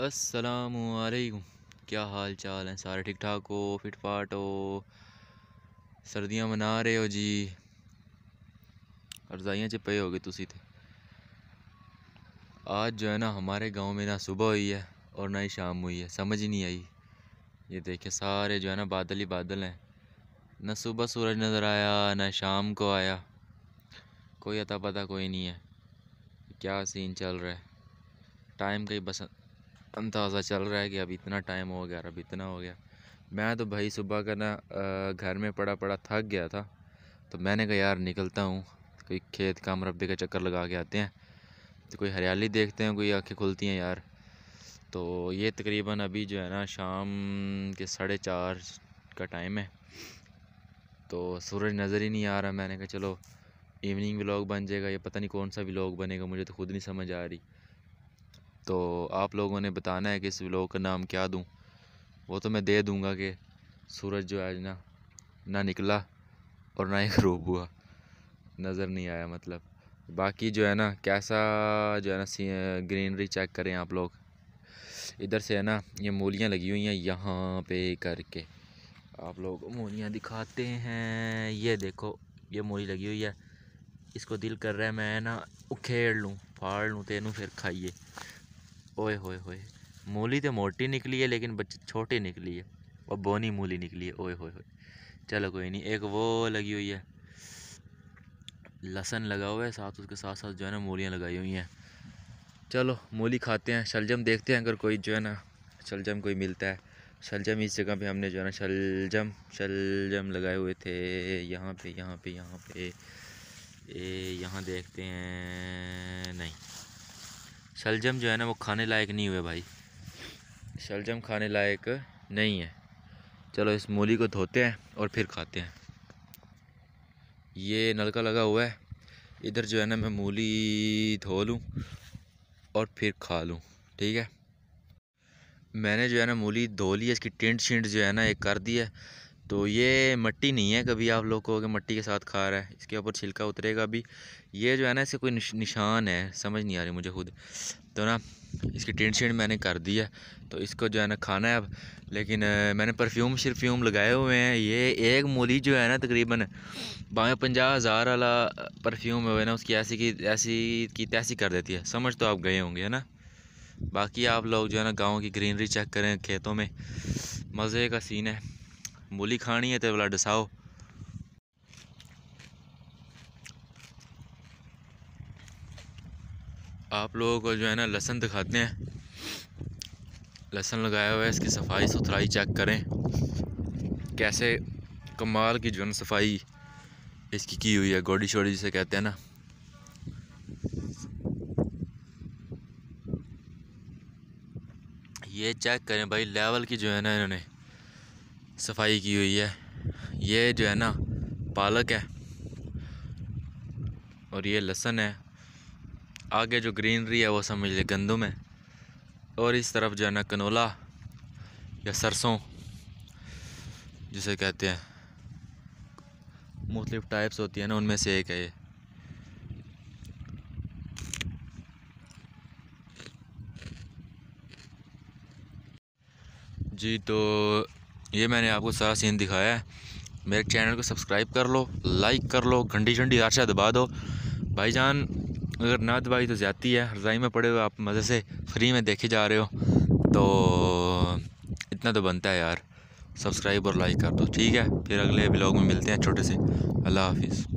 असलकुम क्या हाल चाल हैं सारे ठीक ठाक हो फिट फाट हो सर्दियाँ मना रहे हो जी रजाइयाँ च पे गए तुम थे आज जो है ना हमारे गांव में ना सुबह हुई है और ना ही शाम हुई है समझ ही नहीं आई ये देखिए सारे जो है ना बादल ही बादल हैं ना सुबह सूरज नज़र आया ना शाम को आया कोई अता पता कोई नहीं है क्या सीन चल रहा है टाइम का ही बस अंदाज़ा चल रहा है कि अब इतना टाइम हो गया अब इतना हो गया मैं तो भाई सुबह का ना घर में पड़ा पड़ा थक गया था तो मैंने कहा यार निकलता हूँ कोई खेत काम रबे का चक्कर लगा के आते हैं तो कोई हरियाली देखते हैं कोई आँखें खुलती हैं यार तो ये तकरीबन अभी जो है ना शाम के साढ़े चार का टाइम है तो सूरज नज़र ही नहीं आ रहा मैंने कहा चलो इवनिंग व्लॉग बन जाएगा ये पता नहीं कौन सा व्लॉग बनेगा मुझे तो खुद नहीं समझ आ रही तो आप लोगों ने बताना है कि इस व्लॉग का नाम क्या दूँ वो तो मैं दे दूँगा कि सूरज जो आज ना ना निकला और ना ही गरूब हुआ नज़र नहीं आया मतलब बाकी जो है ना कैसा जो है ना ग्रीनरी चेक करें आप लोग इधर से है ना ये मूलियाँ लगी हुई हैं यहाँ पे करके आप लोग मूलियाँ दिखाते हैं ये देखो ये मूली लगी हुई है इसको दिल कर रहा है मैं ना उखेड़ लूँ फाड़ लूँ तेनू फिर खाइए ओए होए होए मूली तो मोटी निकली है लेकिन बच्चे छोटी निकली है और बोनी मूली निकली है ओए होए होए चलो कोई नहीं एक वो लगी हुई है लहसन लगा हुआ है साथ उसके साथ साथ जो है ना मूलियाँ लगाई हुई हैं चलो मूली खाते हैं शलजम देखते हैं अगर कोई जो है ना शलजम कोई मिलता है शलजम इस जगह पे हमने जो है ना शलजम शलजम लगाए हुए थे यहाँ पे यहाँ पे यहाँ पे ए यहाँ देखते हैं शलजम जो है ना वो खाने लायक नहीं हुए भाई शलजम खाने लायक नहीं है चलो इस मूली को धोते हैं और फिर खाते हैं ये नलका लगा हुआ है इधर जो है ना मैं मूली धो लूँ और फिर खा लूँ ठीक है मैंने जो है ना मूली धो ली है इसकी टेंट शेंट जो है ना एक कर दी है तो ये मट्टी नहीं है कभी आप लोग को अगर मट्टी के साथ खा रहा है इसके ऊपर छिलका उतरेगा अभी ये जो है ना इसे कोई निशान है समझ नहीं आ रही मुझे खुद तो ना इसकी टेंट शेंट मैंने कर दी है तो इसको जो है ना खाना है अब लेकिन मैंने परफ्यूम शरफ्यूम लगाए हुए हैं ये एक मूली जो है ना तकरीबन भावें पंजाह हज़ार वाला परफ्यूम है ना उसकी ऐसी की ऐसी की तैसी कर देती है समझ तो आप गए होंगे है ना बाकी आप लोग जो है ना गाँव की ग्रीनरी चेक करें खेतों में मज़े का सीन है मूली खानी है तो भला डसाओ आप लोगों को जो है ना लहसन दिखाते हैं लहसन लगाया हुआ है इसकी सफाई सुथराई चेक करें कैसे कमाल की जो है सफाई इसकी की हुई है गोडी शोडी जिसे कहते हैं ना ये चेक करें भाई लेवल की जो है ना इन्होंने सफाई की हुई है ये जो है ना पालक है और ये लहसन है आगे जो ग्रीनरी है वो समझ लें गंदम है और इस तरफ जो है ना कनोला या सरसों जिसे कहते हैं मुख्तलिफ़ टाइप्स होती हैं ना उनमें से एक है ये जी तो ये मैंने आपको सारा सीन दिखाया है मेरे चैनल को सब्सक्राइब कर लो लाइक कर लो घंटी झंडी आशा दबा दो जान अगर ना दबाई तो ज्यादा है रज़ाई में पड़े हो आप मज़े से फ्री में देखे जा रहे हो तो इतना तो बनता है यार सब्सक्राइब और लाइक कर दो ठीक है फिर अगले ब्लॉग में मिलते हैं छोटे से अल्लाह हाफिज़